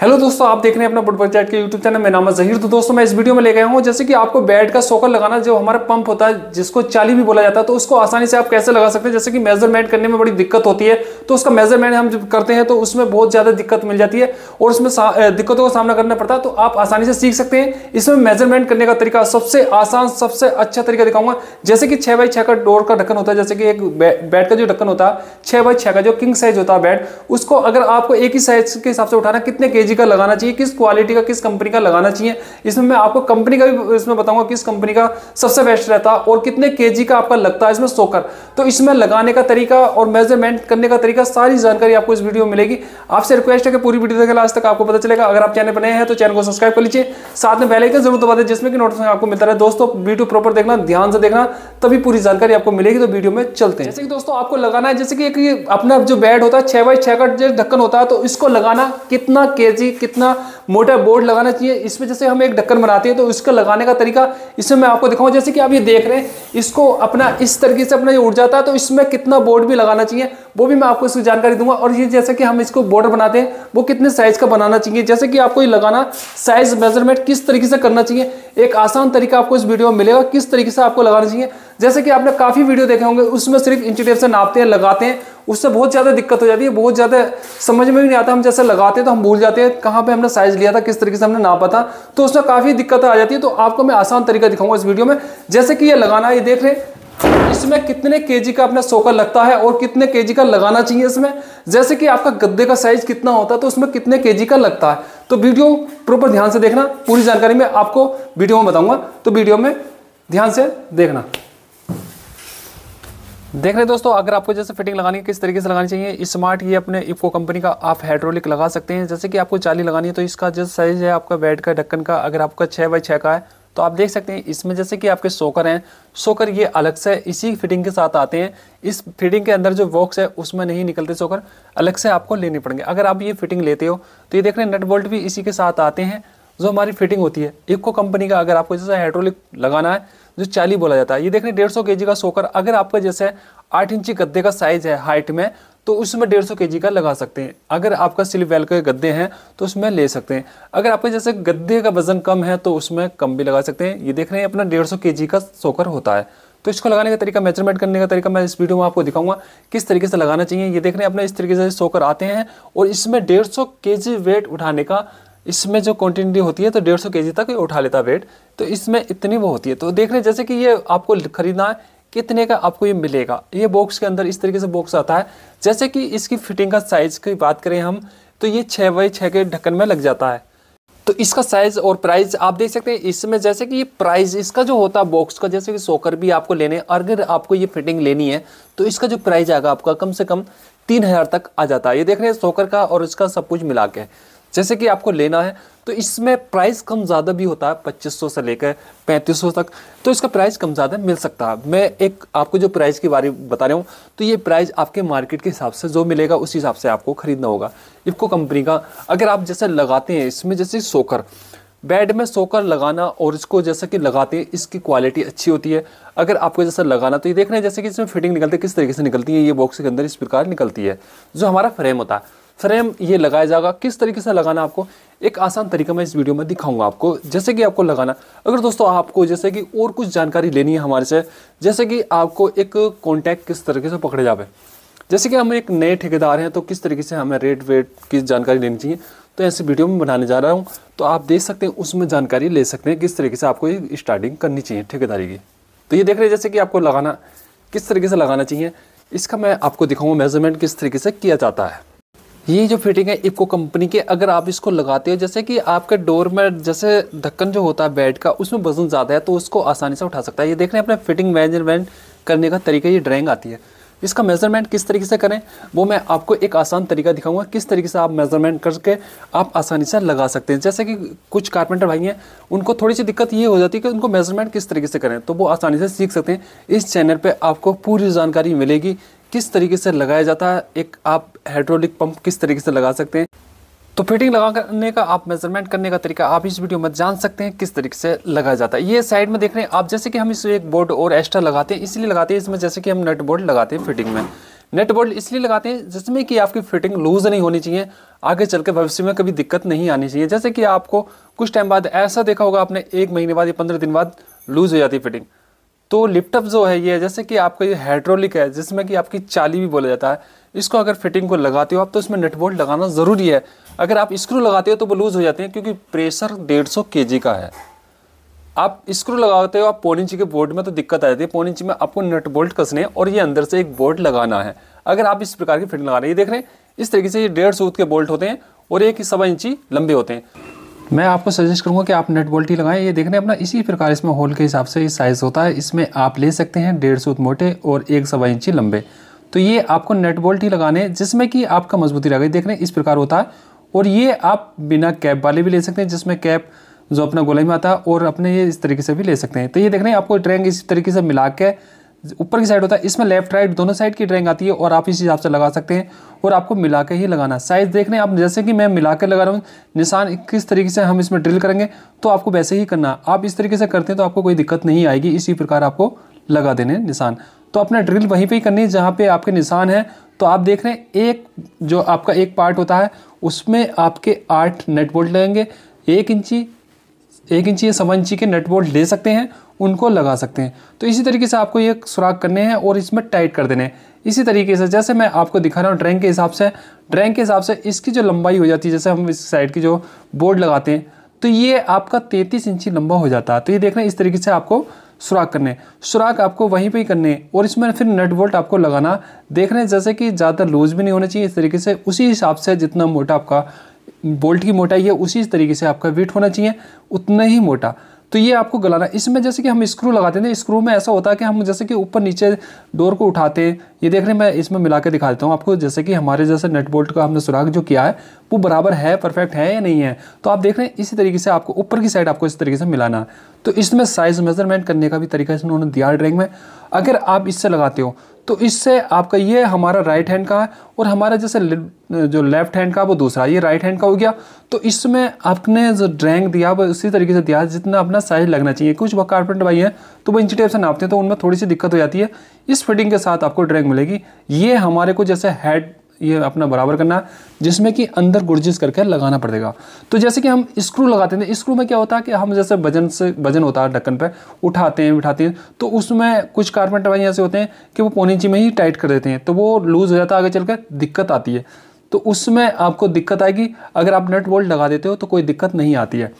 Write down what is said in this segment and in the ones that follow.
hello दोस्तों आप देख रहे हैं अपना बुट चैट के यूट्यूब चैनल में नामा जहीर तो दोस्तों मैं इस वीडियो में ले गया हूँ जैसे कि आपको बेड का सोकर लगाना जो हमारा पंप होता है जिसको चाली भी बोला जाता है तो उसको आसानी से आप कैसे लगा सकते हैं जैसे कि मेजरमेंट करने में बड़ी दिक्कत होती है तो उसका मेजरमेंट हम जब करते हैं तो उसमें बहुत ज़्यादा दिक्कत मिल जाती है और उसमें दिक्कतों का सामना करना पड़ता है तो आप आसानी से सीख सकते हैं इसमें मेजरमेंट करने का तरीका सबसे आसान सबसे अच्छा तरीका दिखाऊंगा जैसे कि छह बाई छः का डोर का ढक्कन होता है जैसे कि एक बेड का जो ढक्कन होता है छह बाई छः का जो किंग साइज होता है बेड उसको अगर आपको एक ही साइज के हिसाब से उठाना कितने के का लगाना चाहिए किस क्वालिटी का किस कंपनी का लगाना चाहिए इसमें मैं आपको कंपनी का भी इसमें बताऊंगा किस कंपनी का सबसे बेस्ट रहता और कितने के का आपका लगता है इसमें सोकर तो इसमें लगाने का तरीका और मेजरमेंट करने का तरीका तरीका सारी जानकारी आपको इस वीडियो में मिलेगी आपसे रिक्वेस्ट है कि पूरी वीडियो तक लास्ट तक आपको पता चलेगा अगर आप चैनल पर नए हैं तो चैनल को सब्सक्राइब कर लीजिए साथ में बेलाइकन जरूर दबा दें जिसमें कि नोटिफिकेशन आपको मिलता रहे दोस्तों वीडियो प्रॉपर देखना ध्यान से देखना तभी पूरी जानकारी आपको मिलेगी तो वीडियो में चलते हैं जैसे कि दोस्तों आपको लगाना है जैसे कि एक अपना जो बेड होता है छह बाई छह का जो ढक्कन होता है तो इसको लगाना कितना के कितना मोटा बोर्ड लगाना चाहिए इसमें जैसे हम एक ढक्कन बनाते हैं तो इसका लगाने का तरीका इसमें मैं आपको दिखाऊँ जैसे कि आप ये देख रहे हैं इसको अपना इस तरीके से अपना ये उठ जाता है तो इसमें कितना बोर्ड भी लगाना चाहिए वो भी मैं आपको उसकी जानकारी दूंगा और ये जैसे कि हम इसको बॉर्डर बनाते हैं वो कितने साइज का बनाना चाहिए जैसे कि आपको ये लगाना साइज मेजरमेंट किस तरीके से करना चाहिए एक आसान तरीका आपको इस वीडियो में मिलेगा किस तरीके से आपको लगाना चाहिए जैसे कि आपने काफ़ी वीडियो देखे होंगे उसमें सिर्फ इंचीटेप से नापते हैं लगाते हैं उससे बहुत ज़्यादा दिक्कत हो जाती है बहुत ज़्यादा समझ में भी नहीं आता हम जैसे लगाते हैं तो हम भूल जाते हैं कहाँ पे हमने साइज़ लिया था किस तरीके से हमने नापा था तो उसमें काफ़ी दिक्कत आ जाती है तो आपको मैं आसान तरीका दिखाऊंगा इस वीडियो में जैसे कि ये लगाना ये देख रहे हैं इसमें कितने केजी का अपना सोकर लगता है और कितने केजी का लगाना चाहिए इसमें जैसे कि आपका गद्दे का साइज कितना होता है तो उसमें कितने केजी का लगता है तो वीडियो प्रॉपर ध्यान से देखना पूरी जानकारी मैं आपको वीडियो में बताऊंगा तो वीडियो में ध्यान से देखना देख रहे दोस्तों अगर आपको जैसे फिटिंग लगानी है किस तरीके से लगानी चाहिए स्मार्ट ये अपने इफको कंपनी का आप हाइड्रोलिक लगा सकते हैं जैसे कि आपको चाली लगानी है तो इसका जो साइज़ है आपका बेड का ढक्कन का अगर आपका छः बाई छः का है तो आप देख सकते हैं इसमें जैसे कि आपके सोकर हैं सोकर ये अलग से इसी फिटिंग के साथ आते हैं इस फिटिंग के अंदर जो बॉक्स है उसमें नहीं निकलते सोकर अलग से आपको लेने पड़ेंगे अगर आप ये फिटिंग लेते हो तो ये देख रहे हैं नट बोल्ट भी इसी के साथ आते हैं जो हमारी फिटिंग होती है इको कंपनी का अगर आपको जैसे हाइड्रोलिक लगाना है जो चाली बोला जाता है ये देख रहे डेढ़ सौ के का सोकर अगर आपका जैसे आठ इंची गद्दे का साइज है हाइट में तो उसमें डेढ़ सौ के का लगा सकते हैं अगर आपका स्लिप वेल के गद्दे हैं तो उसमें ले सकते हैं अगर आपके जैसे गद्दे का वजन कम है तो उसमें कम भी लगा सकते हैं ये देख रहे हैं अपना डेढ़ सौ का सोकर होता है तो इसको लगाने का तरीका मेजरमेंट करने का तरीका मैं इस वीडियो में आपको दिखाऊंगा किस तरीके से लगाना चाहिए ये देख रहे हैं अपना इस तरीके से सोकर आते हैं और इसमें डेढ़ सौ वेट उठाने का इसमें जो क्वान्टिटी होती है तो डेढ़ सौ के तक उठा लेता वेट तो इसमें इतनी वो होती है तो देख रहे जैसे कि ये आपको खरीदना है कितने का आपको ये मिलेगा ये बॉक्स के अंदर इस तरीके से बॉक्स आता है जैसे कि इसकी फिटिंग का साइज़ की बात करें हम तो ये छः बाई छः के ढक्कन में लग जाता है तो इसका साइज़ और प्राइस आप देख सकते हैं इसमें जैसे कि ये प्राइस इसका जो होता है बॉक्स का जैसे कि सोकर भी आपको लेने अगर आपको ये फिटिंग लेनी है तो इसका जो प्राइस आएगा आपका कम से कम तीन हज़ार तक आ जाता है ये देख रहे हैं सोकर का और इसका सब कुछ मिला के जैसे कि आपको लेना है तो इसमें प्राइस कम ज़्यादा भी होता है 2500 से लेकर 3500 तक तो इसका प्राइस कम ज़्यादा मिल सकता है मैं एक आपको जो प्राइस के बारे में बता रहा हूँ तो ये प्राइस आपके मार्केट के हिसाब से जो मिलेगा उस हिसाब से आपको ख़रीदना होगा इफको कंपनी का अगर आप जैसे लगाते हैं इसमें जैसे सोकर बेड में सोकर लगाना और इसको जैसा कि लगाते हैं इसकी क्वालिटी अच्छी होती है अगर आपको जैसा लगाना तो ये देख रहे हैं जैसे कि इसमें फिटिंग निकलती है किस तरीके से निकलती है ये बॉक्स के अंदर इस प्रकार निकलती है जो हमारा फ्रेम होता है फ्रेम ये लगाया जाएगा किस तरीके से लगाना आपको एक आसान तरीका मैं इस वीडियो में दिखाऊंगा आपको जैसे कि आपको लगाना अगर दोस्तों आपको जैसे कि और कुछ जानकारी लेनी है हमारे से जैसे कि आपको एक कॉन्टैक्ट किस तरीके से पकड़े जावे जैसे कि हम एक नए ठेकेदार हैं तो किस तरीके से हमें रेट वेट की जानकारी लेनी चाहिए तो ऐसे वीडियो में बनाने जा रहा हूँ तो आप देख सकते हैं उसमें जानकारी ले सकते हैं किस तरीके से आपको स्टार्टिंग करनी चाहिए ठेकेदारी की तो ये देख रहे हैं जैसे कि आपको लगाना किस तरीके से लगाना चाहिए इसका मैं आपको दिखाऊंगा मेजरमेंट किस तरीके से किया जाता है ये जो फिटिंग है इपको कंपनी के अगर आप इसको लगाते हो जैसे कि आपके डोर में जैसे ढक्कन जो होता है बेड का उसमें वजन ज़्यादा है तो उसको आसानी से उठा सकता है ये देख रहे हैं अपने फिटिंग मेजरमेंट करने का तरीका ये ड्राइंग आती है इसका मेज़रमेंट किस तरीके से करें वो मैं आपको एक आसान तरीका दिखाऊंगा किस तरीके से आप मेज़रमेंट करके आप आसानी से लगा सकते हैं जैसे कि कुछ कारपेंटर भाई हैं उनको थोड़ी सी दिक्कत ये हो जाती है कि उनको मेज़रमेंट किस तरीके से करें तो वो आसानी से सीख सकते हैं इस चैनल पर आपको पूरी जानकारी मिलेगी किस तरीके से लगाया जाता है एक आप हाइड्रोलिक पंप किस तरीके से लगा सकते हैं तो फिटिंग लगाने का आप मेजरमेंट करने का तरीका आप इस वीडियो में जान सकते हैं किस तरीके से लगाया जाता है ये साइड में देख रहे हैं आप जैसे कि हम इस एक बोर्ड और एक्स्ट्रा लगाते हैं इसलिए लगाते हैं इसमें जैसे कि हम नट बोर्ड लगाते हैं फिटिंग में नेट बोल्ट इसलिए लगाते हैं जिसमें कि आपकी फिटिंग लूज नहीं होनी चाहिए आगे चल के भविष्य में कभी दिक्कत नहीं आनी चाहिए जैसे कि आपको कुछ टाइम बाद ऐसा देखा होगा आपने एक महीने बाद या पंद्रह दिन बाद लूज हो जाती है फिटिंग तो लिफ्टअप जो है ये जैसे कि आपका ये हाइड्रोलिक है जिसमें कि आपकी चाली भी बोला जाता है इसको अगर फिटिंग को लगाते हो आप तो इसमें नट बोल्ट लगाना ज़रूरी है अगर आप स्क्रू लगाते हो तो वो लूज़ हो जाते हैं क्योंकि प्रेशर डेढ़ सौ के का है आप स्क्रू लगाते हो आप पौन इंच के बोर्ड में तो दिक्कत आ जाती है पौन इंच में आपको नट बोल्ट कसने और ये अंदर से एक बोल्ट लगाना है अगर आप इस प्रकार की फिटिंग लगा रहे हैं ये देख रहे हैं इस तरीके से ये डेढ़ सौ के बोल्ट होते हैं और एक सवा इंची लंबे होते हैं मैं आपको सजेस्ट करूंगा कि आप नेट बोल्टी लगाएं ये देखने अपना इसी प्रकार इसमें होल के हिसाब से साइज़ होता है इसमें आप ले सकते हैं डेढ़ सूत मोटे और एक सवा इंची लंबे तो ये आपको नेट बोल्टी लगाने जिसमें कि आपका मजबूती लगा देखने इस प्रकार होता है और ये आप बिना कैप वाले भी ले सकते हैं जिसमें कैप जो अपना गोलाई में आता है और अपने ये इस तरीके से भी ले सकते हैं तो ये देखने आपको ट्रैंग इस तरीके से मिला के ऊपर की साइड होता है इसमें लेफ्ट राइट दोनों साइड की ड्राइंग आती है और आप इस हिसाब से लगा सकते हैं और आपको मिला के ही लगाना साइज देख लें आप जैसे कि मैं मिला के लगा रहा हूँ निशान किस तरीके से हम इसमें ड्रिल करेंगे तो आपको वैसे ही करना आप इस तरीके से करते हैं तो आपको कोई दिक्कत नहीं आएगी इसी प्रकार आपको लगा देने निशान तो अपना ड्रिल वहीं पर ही करनी है जहाँ पर आपके निशान है तो आप देख रहे हैं एक जो आपका एक पार्ट होता है उसमें आपके आठ नेट बोल्ट लगेंगे एक इंची एक इंची या सवा इंची के नट बोल्ट ले सकते हैं उनको लगा सकते हैं तो इसी तरीके से आपको ये सुराख करने हैं और इसमें टाइट कर देने हैं इसी तरीके से जैसे मैं आपको दिखा रहा हूँ ड्रैंग के हिसाब से ड्रैंग के हिसाब से इसकी जो लंबाई हो जाती है जैसे हम इस साइड की जो बोर्ड लगाते हैं तो ये आपका तैंतीस इंची लंबा हो जाता है तो ये देखना इस तरीके से आपको सुराख करने सुराख आपको वहीं पे ही करने और इसमें फिर नट बोल्ट आपको लगाना देख रहे हैं जैसे कि ज़्यादा लूज भी नहीं होना चाहिए इस तरीके से उसी हिसाब से जितना मोटा आपका बोल्ट की मोटाई है उसी तरीके से आपका वेट होना चाहिए उतना ही मोटा तो ये आपको गलाना इसमें जैसे कि हम स्क्रू लगाते हैं स्क्रू में ऐसा होता है कि हम जैसे कि ऊपर नीचे डोर को उठाते हैं ये देख रहे हैं मैं इसमें मिला के दिखा देता हूँ आपको जैसे कि हमारे जैसे नट बोल्ट का हमने सुराग जो किया है वो बराबर है परफेक्ट है या नहीं है तो आप देख रहे हैं इसी तरीके से आपको ऊपर की साइड आपको इस तरीके से मिलाना तो इसमें साइज़ मेजरमेंट करने का भी तरीका इसमें उन्होंने दिया ड्राइंग में अगर आप इससे लगाते हो तो इससे आपका ये हमारा राइट हैंड का है और हमारा जैसे जो लेफ्ट हैंड का वो दूसरा ये राइट हैंड का हो गया तो इसमें आपने जो ड्रैंग दिया वो उसी तरीके से दिया जितना अपना साइज लगना चाहिए कुछ कारपेंटर भाई हैं तो वो इंची टेप से नापते हैं तो उनमें थोड़ी सी दिक्कत हो जाती है इस फिटिंग के साथ आपको ड्रैंग मिलेगी ये हमारे को जैसे हेड ये अपना बराबर करना है जिसमें कि अंदर गुर्जिस करके लगाना पड़ेगा तो जैसे कि हम स्क्रू लगाते हैं स्क्रू तो में क्या होता है कि हम जैसे वजन से वजन होता है ढक्कन पे उठाते हैं बिठाते हैं तो उसमें कुछ कारपेंटर भाई ऐसे होते हैं कि वो पौने इंची में ही टाइट कर देते हैं तो वो लूज़ हो जाता है आगे चल कर दिक्कत आती है तो उसमें आपको दिक्कत आएगी अगर आप नट बोल्ट लगा देते हो तो कोई दिक्कत नहीं आती है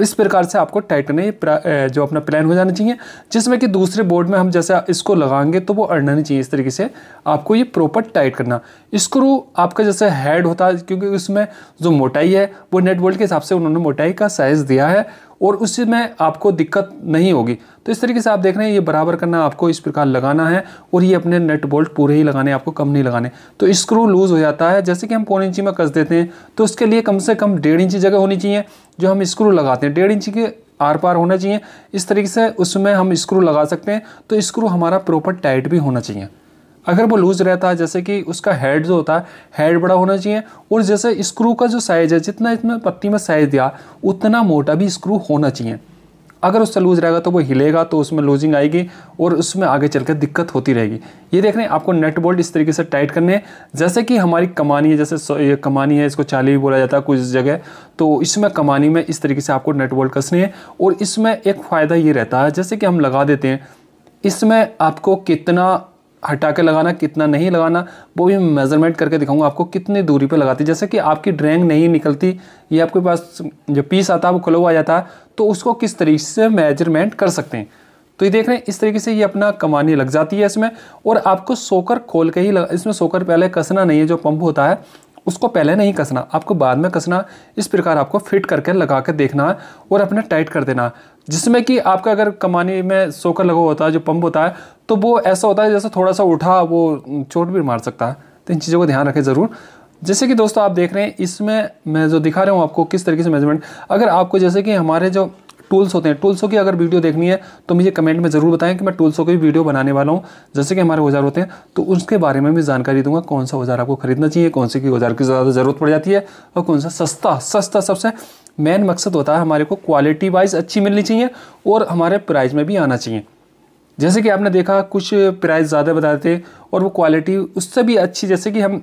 इस प्रकार से आपको टाइट करना जो अपना प्लान हो जाना चाहिए जिसमें कि दूसरे बोर्ड में हम जैसे इसको लगाएंगे तो वो अड़ना नहीं चाहिए इस तरीके से आपको ये प्रॉपर टाइट करना स्क्रू आपका जैसे हेड होता है क्योंकि उसमें जो मोटाई है वो नेट बोल्ट के हिसाब से उन्होंने मोटाई का साइज़ दिया है और उसमें आपको दिक्कत नहीं होगी तो इस तरीके से आप देख रहे हैं ये बराबर करना आपको इस प्रकार लगाना है और ये अपने नट बोल्ट पूरे ही लगाने आपको कम नहीं लगाने तो स्क्रू लूज़ हो जाता है जैसे कि हम पौन इंची में कस देते हैं तो उसके लिए कम से कम डेढ़ इंची जगह होनी चाहिए जो हम स्क्रू लगाते हैं डेढ़ इंची के आर पार होना चाहिए इस तरीके से उसमें हम स्क्रू लगा सकते हैं तो स्क्रू हमारा प्रॉपर टाइट भी होना चाहिए अगर वो लूज़ रहता है जैसे कि उसका हेड जो होता है हेड बड़ा होना चाहिए और जैसे स्क्रू का जो साइज़ है जितना इसमें पत्ती में साइज़ दिया उतना मोटा भी स्क्रू होना चाहिए अगर उससे लूज रहेगा तो वो हिलेगा तो उसमें लूजिंग आएगी और उसमें आगे कर दिक्कत होती रहेगी ये देख रहे हैं आपको नेट बोल्ट इस तरीके से टाइट करने हैं जैसे कि हमारी कमानी है जैसे ये कमानी है इसको चाली बोला जाता है कुछ जगह तो इसमें कमानी में इस तरीके से आपको नेट बोल्ट कसने हैं और इसमें एक फ़ायदा ये रहता है जैसे कि हम लगा देते हैं इसमें आपको कितना हटा के लगाना कितना नहीं लगाना वो भी मेज़रमेंट करके दिखाऊंगा आपको कितनी दूरी पे लगाती जैसे कि आपकी ड्रैंग नहीं निकलती या आपके पास जो पीस आता है वो क्लो आ जाता है तो उसको किस तरीके से मेजरमेंट कर सकते हैं तो ये देख रहे हैं इस तरीके से ये अपना कमानी लग जाती है इसमें और आपको सोकर खोल के ही लग, इसमें सोकर पहले कसना नहीं है जो पंप होता है उसको पहले नहीं कसना आपको बाद में कसना इस प्रकार आपको फिट करके लगा कर देखना है और अपने टाइट कर देना जिसमें कि आपका अगर कमानी में सोकर लगा होता है जो पंप होता है तो वो ऐसा होता है जैसे थोड़ा सा उठा वो चोट भी मार सकता है तो इन चीज़ों को ध्यान रखें ज़रूर जैसे कि दोस्तों आप देख रहे हैं इसमें मैं जो दिखा रहा हूँ आपको किस तरीके से मेजरमेंट अगर आपको जैसे कि हमारे जो टूल्स होते हैं टूल्सों की अगर वीडियो देखनी है तो मुझे कमेंट में ज़रूर बताएं कि मैं टूल्सों की वीडियो बनाने वाला हूँ जैसे कि हमारे औजार होते हैं तो उसके बारे में भी जानकारी दूंगा कौन सा औजार आपको खरीदना चाहिए कौन से की औजार की ज़्यादा ज़रूरत पड़ जाती है और कौन सा सस्ता सस्ता सबसे मेन मकसद होता है हमारे को क्वालिटी वाइज अच्छी मिलनी चाहिए और हमारे प्राइस में भी आना चाहिए जैसे कि आपने देखा कुछ प्राइस ज़्यादा बताते और वो क्वालिटी उससे भी अच्छी जैसे कि हम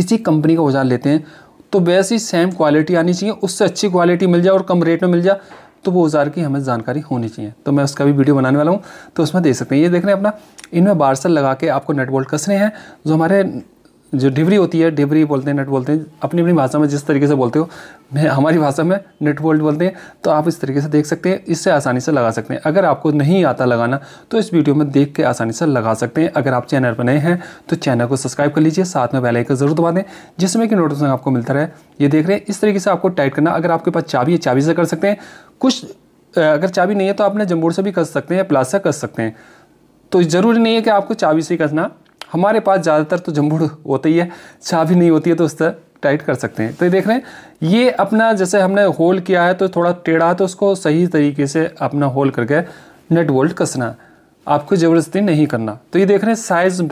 किसी कंपनी का औजार लेते हैं तो वैसी सेम क्वालिटी आनी चाहिए उससे अच्छी क्वालिटी मिल जाए और कम रेट में मिल जाए तो वो औज़ार की हमें जानकारी होनी चाहिए तो मैं उसका भी वीडियो बनाने वाला हूँ तो उसमें देख सकते हैं ये देख रहे हैं अपना इनमें बार्सल लगा के आपको नेट कसने हैं जो हमारे जो डिबरी होती है डिबरी बोलते हैं नेट बोलते हैं अपनी अपनी भाषा में जिस तरीके से बोलते हो मैं हमारी भाषा में नेट बोल्ट बोलते हैं तो आप इस तरीके से देख सकते हैं इससे आसानी से लगा सकते हैं अगर आपको नहीं आता लगाना तो इस वीडियो में देख के आसानी से लगा सकते हैं अगर आप चैनल पर नए हैं तो चैनल को सब्सक्राइब कर लीजिए साथ में बेलाइकन जरूर दबा दें जिसमें कि नोटिफिकेशन आपको मिलता रहे ये देख रहे हैं इस तरीके से आपको टाइट करना अगर आपके पास चाबी है चाबी से कर सकते हैं कुछ अगर चाबी नहीं है तो आपने जम्बोर से भी कर सकते हैं या प्लास से कर सकते हैं तो ज़रूरी नहीं है कि आपको चाबी से कसना हमारे पास ज़्यादातर तो होता होती है चाबी नहीं होती है तो उस तरह टाइट कर सकते हैं तो ये देख रहे हैं ये अपना जैसे हमने होल किया है तो थोड़ा टेढ़ा है तो उसको सही तरीके से अपना होल करके नट वोल्ट कसना आपको ज़बरदस्ती नहीं करना तो ये देख रहे हैं साइज़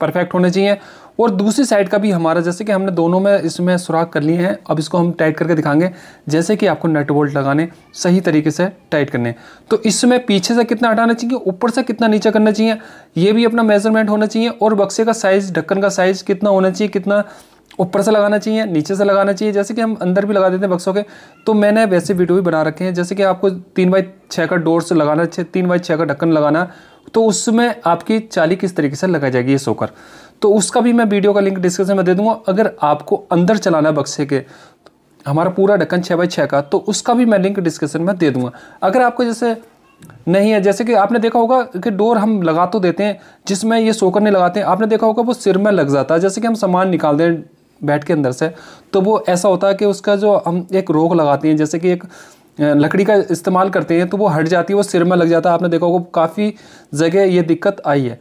परफेक्ट होने चाहिए और दूसरी साइड का भी हमारा जैसे कि हमने दोनों में इसमें सुराख कर लिए हैं अब इसको हम टाइट करके दिखाएंगे जैसे कि आपको नट बोल्ट लगाने सही तरीके से टाइट करने तो इसमें पीछे से कितना हटाना चाहिए ऊपर से कितना नीचे करना चाहिए ये भी अपना मेजरमेंट होना चाहिए और बक्से का साइज़ ढक्कन का साइज़ कितना होना चाहिए कितना ऊपर से लगाना चाहिए नीचे से लगाना चाहिए जैसे कि हम अंदर भी लगा देते हैं बक्सों के तो मैंने वैसे वीडियो भी बना रखे हैं जैसे कि आपको तीन बाई छः का डोर से लगाना तीन बाई छः का ढक्कन लगाना तो उसमें आपकी चाली किस तरीके से लगाई जाएगी ये सोकर तो उसका भी मैं वीडियो का लिंक डिस्क्रिप्शन में दे दूंगा अगर आपको अंदर चलाना है बक्से के हमारा पूरा ढक्कन छः बाई छः का तो उसका भी मैं लिंक डिस्क्रिप्शन में दे दूंगा अगर आपको जैसे नहीं है जैसे कि आपने देखा होगा कि डोर हम लगा तो देते हैं जिसमें ये सोकर नहीं लगाते हैं आपने देखा होगा वो सिर में लग जाता है जैसे कि हम सामान निकालते हैं बैट के अंदर से तो वो ऐसा होता है कि उसका जो हम एक रोक लगाते हैं जैसे कि एक लकड़ी का इस्तेमाल करते हैं तो वो हट जाती है वो सिर में लग जाता है आपने देखा होगा काफ़ी जगह ये दिक्कत आई है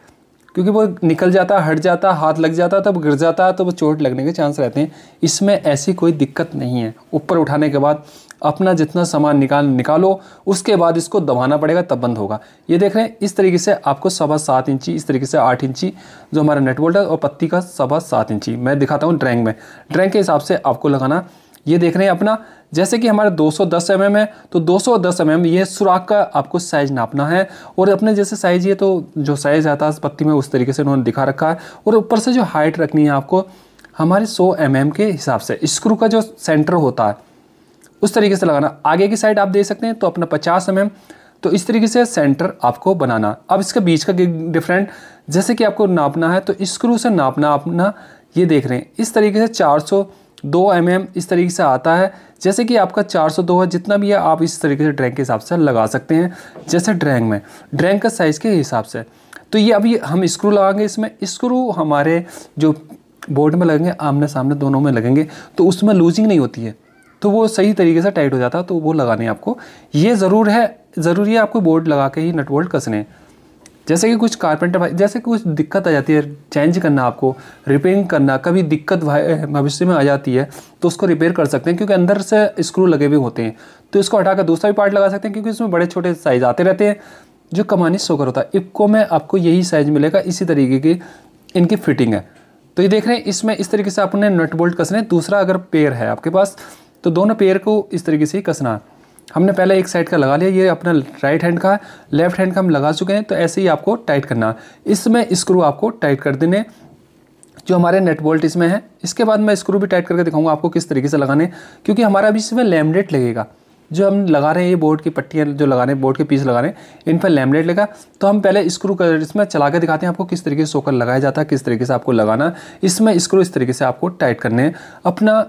क्योंकि वो निकल जाता हट जाता हाथ लग जाता तब गिर जाता तो वो चोट लगने के चांस रहते हैं इसमें ऐसी कोई दिक्कत नहीं है ऊपर उठाने के बाद अपना जितना सामान निकाल निकालो उसके बाद इसको दबाना पड़ेगा तब बंद होगा ये देख रहे हैं इस तरीके से आपको सवा सात इंची इस तरीके से आठ इंची जो हमारा नेटवर्ट है और पत्ती का सवा सात इंची मैं दिखाता हूँ ड्रैंग में ड्रैंग के हिसाब से आपको लगाना ये देख रहे हैं अपना जैसे कि हमारे 210 सौ mm है तो 210 सौ mm ये सुराख का आपको साइज नापना है और अपने जैसे साइज ये तो जो साइज आता है पत्ती में उस तरीके से उन्होंने दिखा रखा है और ऊपर से जो हाइट रखनी है आपको हमारे 100 एम mm के हिसाब से स्क्रू का जो सेंटर होता है उस तरीके से लगाना आगे की साइड आप दे सकते हैं तो अपना पचास एम mm, तो इस तरीके से सेंटर आपको बनाना अब इसके बीच का डिफरेंट जैसे कि आपको नापना है तो स्क्रू से नापना अपना ये देख रहे हैं इस तरीके से चार दो एम mm इस तरीके से आता है जैसे कि आपका 402 है जितना भी है आप इस तरीके से ड्रैंक के हिसाब से लगा सकते हैं जैसे ड्रैंक में ड्रैंक का साइज़ के हिसाब से तो ये अभी हम स्क्रू लगाएंगे इसमें स्क्रू हमारे जो बोर्ड में लगेंगे आमने सामने दोनों में लगेंगे तो उसमें लूजिंग नहीं होती है तो वो सही तरीके से टाइट हो जाता है तो वो लगाने आपको ये ज़रूर है ज़रूरी है आपको बोर्ड लगा के ही नट बोल्ट कसने हैं जैसे कि कुछ कारपेंटर भाई जैसे कुछ दिक्कत आ जाती है चेंज करना आपको रिपेयरिंग करना कभी दिक्कत भविष्य में आ जाती है तो उसको रिपेयर कर सकते हैं क्योंकि अंदर से स्क्रू लगे हुए होते हैं तो इसको हटाकर दूसरा भी पार्ट लगा सकते हैं क्योंकि इसमें बड़े छोटे साइज आते रहते हैं जो कमानी सोकर होता है इपको में आपको यही साइज मिलेगा इसी तरीके की इनकी फिटिंग है तो ये देख रहे हैं इसमें इस तरीके से आपने नट बोल्ट कसने दूसरा अगर पेयर है आपके पास तो दोनों पेयर को इस तरीके से ही कसना है हमने पहले एक साइड का लगा लिया ये अपना राइट हैंड का लेफ्ट हैंड का हम लगा चुके हैं तो ऐसे ही आपको टाइट करना इसमें स्क्रू आपको टाइट कर देने जो हमारे नेट बोल्ट इसमें है इसके बाद मैं स्क्रू भी टाइट करके दिखाऊंगा आपको किस तरीके से लगाने क्योंकि हमारा भी इसमें लेमलेट लगेगा जो हम लगा रहे हैं ये बोर्ड की पट्टियाँ जो लगा रहे हैं बोर्ड के पीस लगा रहे हैं इन पर लैमलेट लगा तो हम पहले स्क्रू कर इसमें चला के दिखाते हैं आपको किस तरीके से सोकर लगाया जाता है किस तरीके से आपको लगाना इसमें स्क्रू इस तरीके से आपको टाइट करने अपना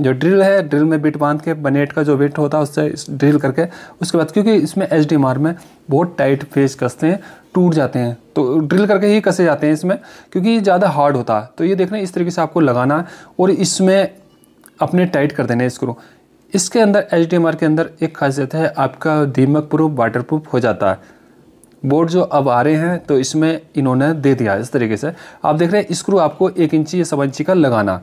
जो ड्रिल है ड्रिल में बिट बांध के बनेट का जो बिट होता है उससे ड्रिल करके उसके बाद क्योंकि इसमें एच में बहुत टाइट फेस कसते हैं टूट जाते हैं तो ड्रिल करके ही कसे जाते हैं इसमें क्योंकि ये ज़्यादा हार्ड होता है तो ये देखना इस तरीके से आपको लगाना है और इसमें अपने टाइट कर देना है स्क्रू इसके अंदर एच के अंदर एक खासियत है आपका दीमक प्रूफ वाटर प्रूफ हो जाता है बोर्ड जो अब आ रहे हैं तो इसमें इन्होंने दे दिया इस तरीके से आप देख रहे हैं स्क्रू आपको एक इंची या सवा इंची का लगाना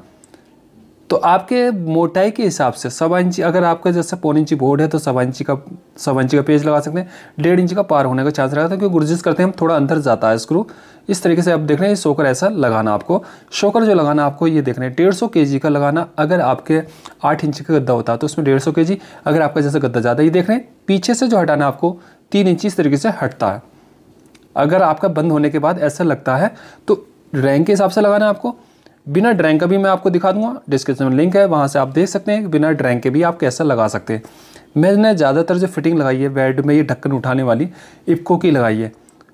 तो आपके मोटाई के हिसाब से सवा इंची अगर आपका जैसे पौन इंची बोर्ड है तो सवा इंची का सवा इंची का पेज लगा सकते हैं डेढ़ इंच का पार होने का चांस रहता है क्योंकि गुर्जिश करते हैं हम थोड़ा अंदर जाता है स्क्रू इस तरीके से आप देख रहे हैं शोकर ऐसा लगाना आपको शोकर जो लगाना आपको ये देख रहे हैं डेढ़ सौ का लगाना अगर आपके आठ इंच का गद्दा होता तो उसमें डेढ़ सौ अगर आपका जैसे गद्दा ज़्यादा ये देख रहे हैं पीछे से जो हटाना आपको तीन इंच इस तरीके से हटता है अगर आपका बंद होने के बाद ऐसा लगता है तो रैंक के हिसाब से लगाना आपको बिना ड्रैंक का भी मैं आपको दिखा दूंगा डिस्क्रिप्शन में लिंक है वहाँ से आप देख सकते हैं बिना ड्रैंक के भी आप कैसा लगा सकते हैं मैंने ज़्यादातर जो फिटिंग लगाई है बेड में ये ढक्कन उठाने वाली इप्को की लगाई है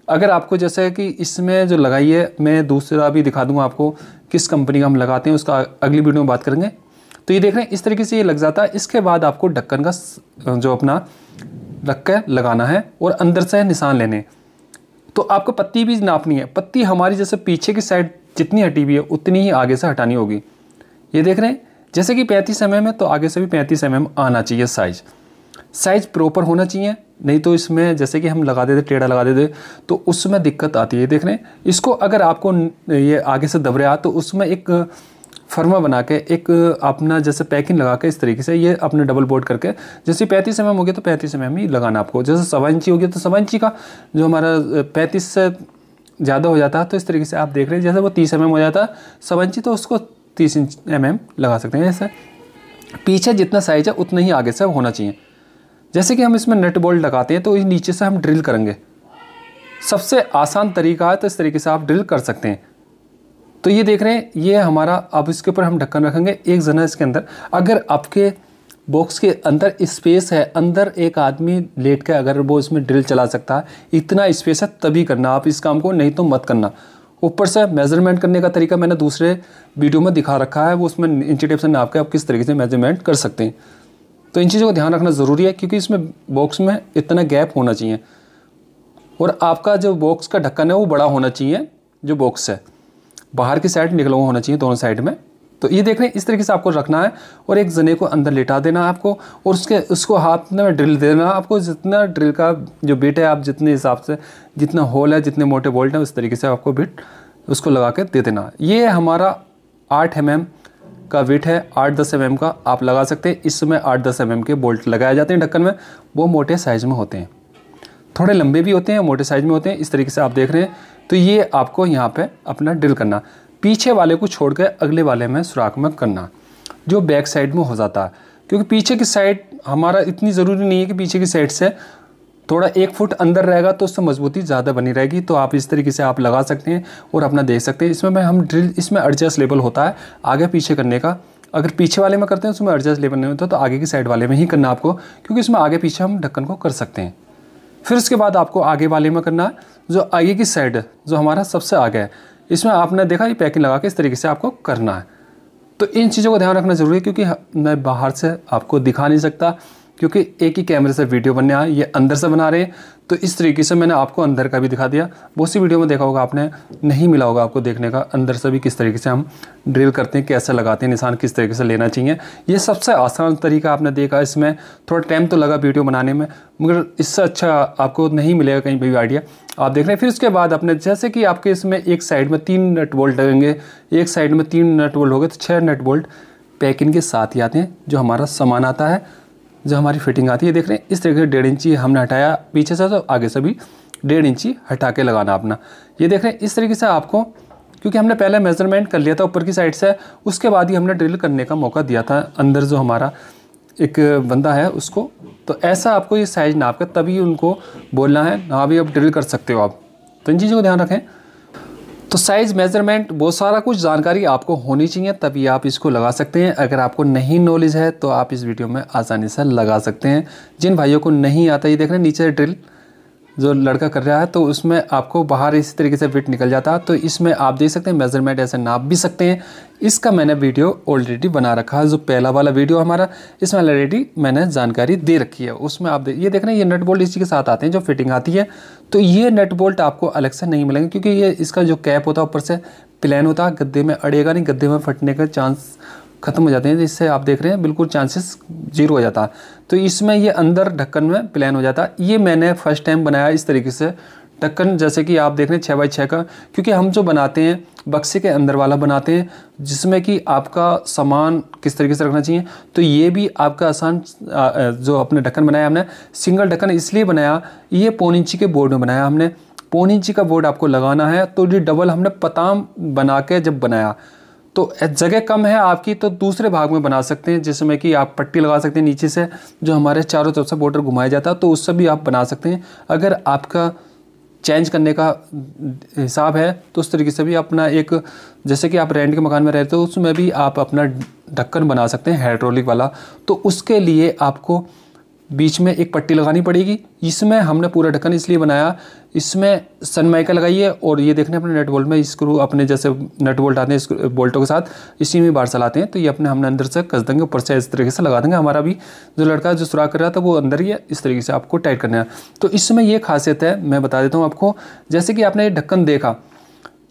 अगर आपको जैसे कि इसमें जो लगाई है मैं दूसरा भी दिखा दूंगा आपको किस कंपनी का हम लगाते हैं उसका अगली वीडियो में बात करेंगे तो ये देख रहे हैं इस तरीके से ये लग जाता है इसके बाद आपको ढक्कन का जो अपना रख लगाना है और अंदर से निशान लेने तो आपको पत्ती भी नापनी है पत्ती हमारी जैसे पीछे की साइड जितनी हटी हुई है उतनी ही आगे से हटानी होगी ये देख रहे हैं जैसे कि पैंतीस एम है तो आगे से भी पैंतीस एम आना चाहिए साइज साइज प्रॉपर होना चाहिए नहीं तो इसमें जैसे कि हम लगा देते टेढ़ा लगा देते तो उसमें दिक्कत आती है देख रहे हैं इसको अगर आपको ये आगे से दबरे आ तो उसमें एक फर्मा बना के एक अपना जैसे पैकिंग लगा के इस तरीके से ये अपने डबल बोर्ड करके जैसे पैंतीस एम एम हो गया तो पैंतीस एम एम ही लगाना आपको जैसे सवा इंची हो गया तो सवा इंची का जो हमारा पैंतीस से ज़्यादा हो जाता है तो इस तरीके से आप देख रहे हैं जैसे वो तीस एम mm हो जाता है सब इंची तो उसको तीस इंच एम mm लगा सकते हैं जैसे पीछे जितना साइज है उतना ही आगे से होना चाहिए जैसे कि हम इसमें नट बोल्ट लगाते हैं तो इस नीचे से हम ड्रिल करेंगे सबसे आसान तरीका है तो इस तरीके से आप ड्रिल कर सकते हैं तो ये देख रहे हैं ये हमारा अब इसके ऊपर हम ढक्कन रखेंगे एक जना इसके अंदर अगर आपके बॉक्स के अंदर स्पेस है अंदर एक आदमी लेट के अगर वो इसमें ड्रिल चला सकता है इतना स्पेस है तभी करना आप इस काम को नहीं तो मत करना ऊपर से मेज़रमेंट करने का तरीका मैंने दूसरे वीडियो में दिखा रखा है वो उसमें इंची टेप से नाप के आप किस तरीके से मेज़रमेंट कर सकते हैं तो इन चीज़ों का ध्यान रखना ज़रूरी है क्योंकि इसमें बॉक्स में इतना गैप होना चाहिए और आपका जो बॉक्स का ढक्कन है वो बड़ा होना चाहिए जो बॉक्स है बाहर की साइड निकला हुआ होना चाहिए दोनों साइड में तो ये देख रहे हैं इस तरीके से आपको रखना है और एक जने को अंदर लेटा देना है आपको और उसके उसको हाथ में ड्रिल देना आपको जितना ड्रिल का जो बिट है आप जितने हिसाब से जितना होल है जितने मोटे बोल्ट हैं उस तरीके से आपको बिट उसको लगा के दे देना ये हमारा आठ एम का वेट है आठ दस एम का आप लगा सकते हैं इसमें आठ दस एम के बोल्ट लगाए जाते हैं ढक्कन में वो मोटे साइज़ में होते हैं थोड़े लंबे भी होते हैं मोटे साइज़ में होते हैं इस तरीके से आप देख रहे हैं तो ये आपको यहाँ पे अपना ड्रिल करना पीछे वाले को कर अगले वाले में सुराख में करना जो बैक साइड में हो जाता है क्योंकि पीछे की साइड हमारा इतनी ज़रूरी नहीं है कि पीछे की साइड से थोड़ा एक फुट अंदर रहेगा तो उससे मजबूती ज़्यादा बनी रहेगी तो आप इस तरीके से आप लगा सकते हैं और अपना देख सकते हैं इसमें मैं हम ड्रिल इसमें एडजस्ट लेबल होता है आगे पीछे करने का अगर पीछे वाले में करते हैं उसमें एडजस्ट लेबल नहीं होता तो आगे की साइड वाले में ही करना आपको क्योंकि इसमें आगे पीछे हम ढक्कन को कर सकते हैं फिर उसके बाद आपको आगे वाले में करना जो आगे की साइड जो हमारा सबसे आगे है इसमें आपने देखा ये पैकिंग लगा के इस तरीके से आपको करना है तो इन चीज़ों का ध्यान रखना ज़रूरी है क्योंकि मैं बाहर से आपको दिखा नहीं सकता क्योंकि एक ही कैमरे से वीडियो बनने आए ये अंदर से बना रहे हैं तो इस तरीके से मैंने आपको अंदर का भी दिखा दिया बहुत सी वीडियो में देखा होगा आपने नहीं मिला होगा आपको देखने का अंदर से भी किस तरीके से हम ड्रिल करते हैं कैसे लगाते हैं निशान किस तरीके से लेना चाहिए ये सबसे आसान तरीका आपने देखा इसमें थोड़ा टाइम तो लगा वीडियो बनाने में मगर इससे अच्छा आपको नहीं मिलेगा कहीं भी आइडिया आप देख रहे हैं फिर उसके बाद आपने जैसे कि आपके इसमें एक साइड में तीन नट बोल्ट लगेंगे एक साइड में तीन नट बोल्ट हो गए तो छः नट बोल्ट पैकिंग के साथ ही आते हैं जो हमारा सामान आता है जो हमारी फिटिंग आती है देख रहे हैं इस तरीके से डेढ़ इंची हमने हटाया पीछे से तो आगे से भी डेढ़ इंची हटा के लगाना अपना ये देख रहे हैं इस तरीके से आपको क्योंकि हमने पहले मेजरमेंट कर लिया था ऊपर की साइड से उसके बाद ही हमने ड्रिल करने का मौका दिया था अंदर जो हमारा एक बंदा है उसको तो ऐसा आपको ये साइज़ नाप कर तभी उनको बोलना है हाँ भी आप ड्रिल कर सकते हो आप तो इन चीज़ों को ध्यान रखें तो साइज़ मेज़रमेंट वो सारा कुछ जानकारी आपको होनी चाहिए तभी आप इसको लगा सकते हैं अगर आपको नहीं नॉलेज है तो आप इस वीडियो में आसानी से लगा सकते हैं जिन भाइयों को नहीं आता ये देख रहे हैं नीचे ड्रिल जो लड़का कर रहा है तो उसमें आपको बाहर इसी तरीके से फिट निकल जाता है तो इसमें आप देख सकते हैं मेज़रमेंट ऐसे नाप भी सकते हैं इसका मैंने वीडियो ऑलरेडी बना रखा है जो पहला वाला वीडियो हमारा इसमें ऑलरेडी मैंने जानकारी दे रखी है उसमें आप दे, ये देख रहे हैं ये नट बोल्ट इसी के साथ आते हैं जो फिटिंग आती है तो ये नट बोल्ट आपको अलग से नहीं मिलेंगे क्योंकि ये इसका जो कैप होता है ऊपर से प्लान होता है गद्दे में अड़ेगा नहीं गद्दे में फटने का चांस ख़त्म हो जाते हैं जिससे आप देख रहे हैं बिल्कुल चांसेस जीरो हो जाता तो इसमें ये अंदर ढक्कन में प्लान हो जाता ये मैंने फर्स्ट टाइम बनाया इस तरीके से ढक्कन जैसे कि आप देख रहे हैं छः बाई छः का क्योंकि हम जो बनाते हैं बक्से के अंदर वाला बनाते हैं जिसमें कि आपका सामान किस तरीके से रखना चाहिए तो ये भी आपका आसान जो अपने ढक्कन बनाया हमने सिंगल ढक्कन इसलिए बनाया ये पौन इंची के बोर्ड में बनाया हमने पौन इंची का बोर्ड आपको लगाना है तो ये डबल हमने पताम बना के जब बनाया तो जगह कम है आपकी तो दूसरे भाग में बना सकते हैं जिसमें कि आप पट्टी लगा सकते हैं नीचे से जो हमारे चारों तरफ से बॉर्डर घुमाया जाता है तो उससे भी आप बना सकते हैं अगर आपका चेंज करने का हिसाब है तो उस तरीके से भी अपना एक जैसे कि आप रेंट के मकान में रहते हो तो उसमें भी आप अपना ढक्कन बना सकते हैं हाइड्रोलिक वाला तो उसके लिए आपको बीच में एक पट्टी लगानी पड़ेगी इसमें हमने पूरा ढक्कन इसलिए बनाया इसमें सनमाइका लगाइए और ये देखने अपने नट बोल्ट में स्क्रू अपने जैसे नट बोल्ट आते हैं बोल्टों के साथ इसी में बाहर चलाते हैं तो ये अपने हमने अंदर से कस देंगे ऊपर से इस तरीके से लगा देंगे हमारा भी जो लड़का जो सुराख कर रहा था वो अंदर ही है इस तरीके से आपको टाइट करना है तो इसमें ये खासियत है मैं बता देता हूँ आपको जैसे कि आपने ये ढक्कन देखा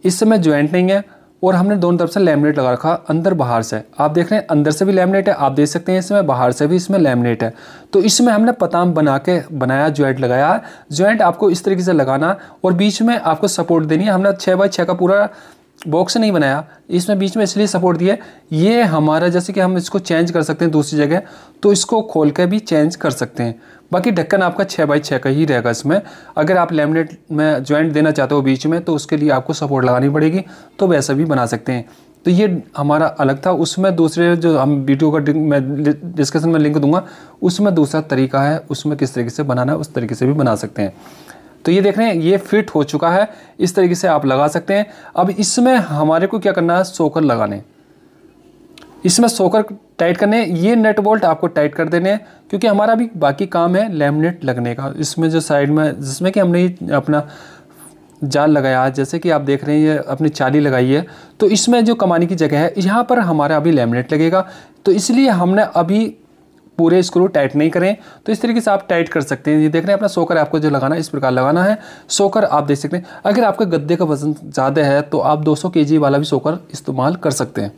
इस समय ज्वाइंट नहीं है और हमने दोनों तरफ से लेमिनेट लगा रखा अंदर बाहर से आप देख रहे हैं अंदर से भी लेमिनेट है आप देख सकते हैं इसमें बाहर से भी इसमें लेमिनेट है तो इसमें हमने पताम बना के बनाया ज्वाइंट लगाया ज्वाइंट आपको इस तरीके से लगाना और बीच में आपको सपोर्ट देनी है हमने छः बाई छः का पूरा बॉक्स नहीं बनाया इसमें बीच में इसलिए सपोर्ट दिया ये हमारा जैसे कि हम इसको चेंज कर सकते हैं दूसरी जगह तो इसको खोल कर भी चेंज कर सकते हैं बाकी ढक्कन आपका छः बाई छः का ही रहेगा इसमें अगर आप लेमिनेट में ज्वाइंट देना चाहते हो बीच में तो उसके लिए आपको सपोर्ट लगानी पड़ेगी तो वैसा भी बना सकते हैं तो ये हमारा अलग था उसमें दूसरे जो हम वीडियो का मैं डिस्कशन में लिंक दूंगा उसमें दूसरा तरीका है उसमें किस तरीके से बनाना है उस तरीके से भी बना सकते हैं तो ये देख रहे हैं ये फिट हो चुका है इस तरीके से आप लगा सकते हैं अब इसमें हमारे को क्या करना है सोकर लगाने इसमें सोकर टाइट करने ये नेट बोल्ट आपको टाइट कर देने हैं क्योंकि हमारा भी बाकी काम है लेमिनेट लगने का इसमें जो साइड में जिसमें कि हमने अपना जाल लगाया है जैसे कि आप देख रहे हैं ये अपनी चाली लगाई है तो इसमें जो कमाने की जगह है यहाँ पर हमारा अभी लेमिनेट लगेगा तो इसलिए हमने अभी पूरे स्क्रू टाइट नहीं करें तो इस तरीके से आप टाइट कर सकते हैं ये देख रहे हैं अपना सोकर आपको जो लगाना है इस प्रकार लगाना है सोकर आप देख सकते हैं अगर आपका गद्दे का वजन ज़्यादा है तो आप 200 सौ वाला भी सोकर इस्तेमाल कर सकते हैं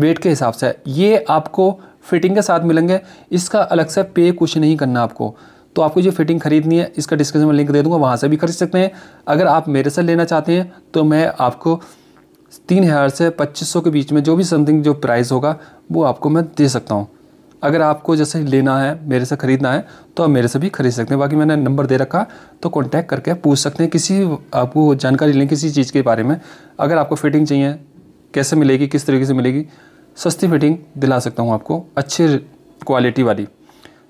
वेट के हिसाब से ये आपको फिटिंग के साथ मिलेंगे इसका अलग से पे कुछ नहीं करना आपको तो आपको जो फिटिंग खरीदनी है इसका डिस्क्रिप्शन में लिंक दे दूँगा वहाँ से भी खरीद सकते हैं अगर आप मेरे से लेना चाहते हैं तो मैं आपको तीन हज़ार से पच्चीस सौ के बीच में जो भी समथिंग जो प्राइस होगा वो आपको मैं दे सकता हूँ अगर आपको जैसे लेना है मेरे से ख़रीदना है तो आप मेरे से भी खरीद सकते हैं बाकी मैंने नंबर दे रखा तो कॉन्टैक्ट करके पूछ सकते हैं किसी आपको जानकारी लें किसी चीज़ के बारे में अगर आपको फिटिंग चाहिए कैसे मिलेगी किस तरीके से मिलेगी सस्ती फिटिंग दिला सकता हूँ आपको अच्छी क्वालिटी वाली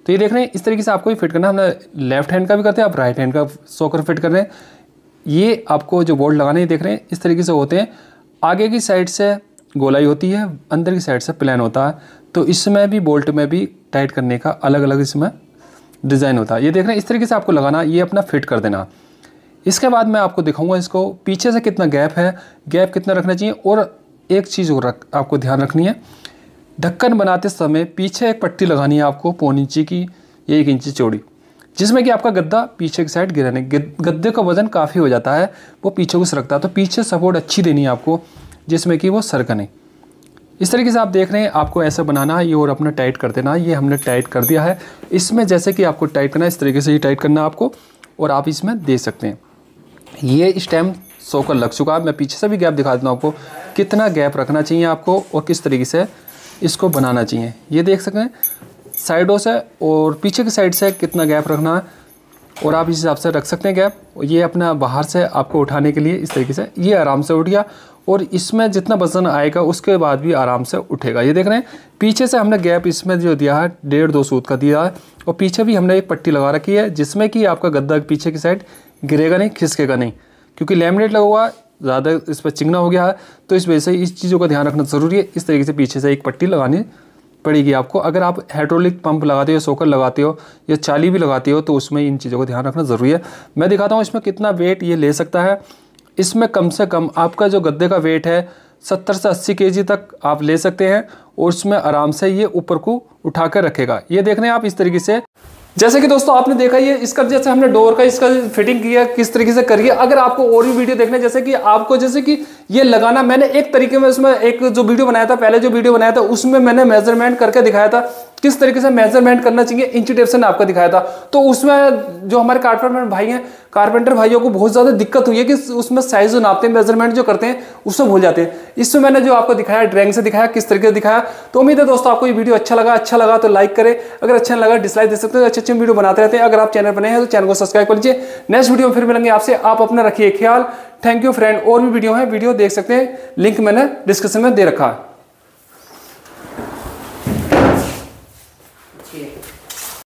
तो ये देख रहे हैं इस तरीके से आपको ही फिट करना है हमने लेफ्ट हैंड का भी करते हैं आप राइट हैंड का सोकर फिट कर रहे हैं ये आपको जो बोल्ट लगाने देख रहे हैं इस तरीके से होते हैं आगे की साइड से गोलाई होती है अंदर की साइड से प्लान होता है तो इसमें भी बोल्ट में भी टाइट करने का अलग अलग इसमें डिज़ाइन होता है ये देख रहे हैं इस तरीके से आपको लगाना ये अपना फिट कर देना इसके बाद मैं आपको दिखाऊंगा इसको पीछे से कितना गैप है गैप कितना रखना चाहिए और एक चीज़ और रख, आपको ध्यान रखनी है ढक्कन बनाते समय पीछे एक पट्टी लगानी है आपको पौन इंची की या एक इंची चौड़ी जिसमें कि आपका गद्दा पीछे की साइड गिराने गद्दे का वज़न काफ़ी हो जाता है वो पीछे को सरकता है तो पीछे सपोर्ट अच्छी देनी है आपको जिसमें कि वो सरकने इस तरीके से आप देख रहे हैं आपको ऐसा बनाना है ये और अपना टाइट कर देना ये हमने टाइट कर दिया है इसमें जैसे कि आपको टाइट करना है इस तरीके से ये टाइट करना है आपको और आप इसमें दे सकते हैं ये सो सोकर लग चुका है मैं पीछे से भी गैप दिखा देता हूँ आपको कितना गैप रखना चाहिए आपको और किस तरीके से इसको बनाना चाहिए ये देख सकते हैं साइडों से और पीछे की साइड से कितना गैप रखना है और आप इस हिसाब से रख सकते हैं गैप ये अपना बाहर से आपको उठाने के लिए इस तरीके से ये आराम से उठ गया और इसमें जितना वजन आएगा उसके बाद भी आराम से उठेगा ये देख रहे हैं पीछे से हमने गैप इसमें जो दिया है डेढ़ दो सूत का दिया है और पीछे भी हमने एक पट्टी लगा रखी है जिसमें कि आपका गद्दा पीछे की साइड गिरेगा नहीं खिसकेगा नहीं क्योंकि लेमिनेट लगा हुआ ज़्यादा इस पर चिंगना हो गया है तो इस वजह से इस चीज़ों का ध्यान रखना ज़रूरी है इस तरीके से पीछे से एक पट्टी लगानी पड़ेगी आपको अगर आप हाइड्रोलिक पंप लगाते हो सोकर लगाते हो या चाली भी लगाते हो तो उसमें इन चीज़ों का ध्यान रखना ज़रूरी है मैं दिखाता हूँ इसमें कितना वेट ये ले सकता है इसमें कम से कम आपका जो गद्दे का वेट है सत्तर से अस्सी के तक आप ले सकते हैं और उसमें आराम से ये ऊपर को उठा कर रखेगा ये देख रहे हैं आप इस तरीके से जैसे कि दोस्तों आपने देखा ये इसका जैसे हमने डोर का इसका फिटिंग किया किस तरीके से करिए अगर आपको और भी वीडियो देखना जैसे कि आपको जैसे कि ये लगाना मैंने एक तरीके में उसमें एक जो वीडियो बनाया था पहले जो वीडियो बनाया था उसमें मैंने मेजरमेंट करके दिखाया था किस तरीके से मेजरमेंट करना चाहिए इंच टेप आपका दिखाया था तो उसमें जो हमारे कारपेंटर भाई हैं कारपेंटर भाइयों को बहुत ज़्यादा दिक्कत हुई है कि उसमें साइज जो नापते हैं मेजरमेंट जो करते हैं उसमें भूल जाते हैं इसमें मैंने जो आपको दिखाया ड्राइंग से दिखाया किस तरीके से दिखाया तो उम्मीद है दोस्तों आपको ये वीडियो अच्छा लगा अच्छा लगा तो लाइक करें अगर अच्छा लगा डिसलाइक दे सकते हो अच्छे अच्छे वीडियो बनाते रहते हैं अगर आप चैनल बने हैं तो चैनल को सब्सक्राइब कर लीजिए नेक्स्ट वीडियो में फिर मिलेंगे आपसे आप अपना रखिए ख्याल थैंक यू फ्रेंड और भी वीडियो है वीडियो देख सकते हैं लिंक मैंने डिस्क्रिप्शन में दे रखा है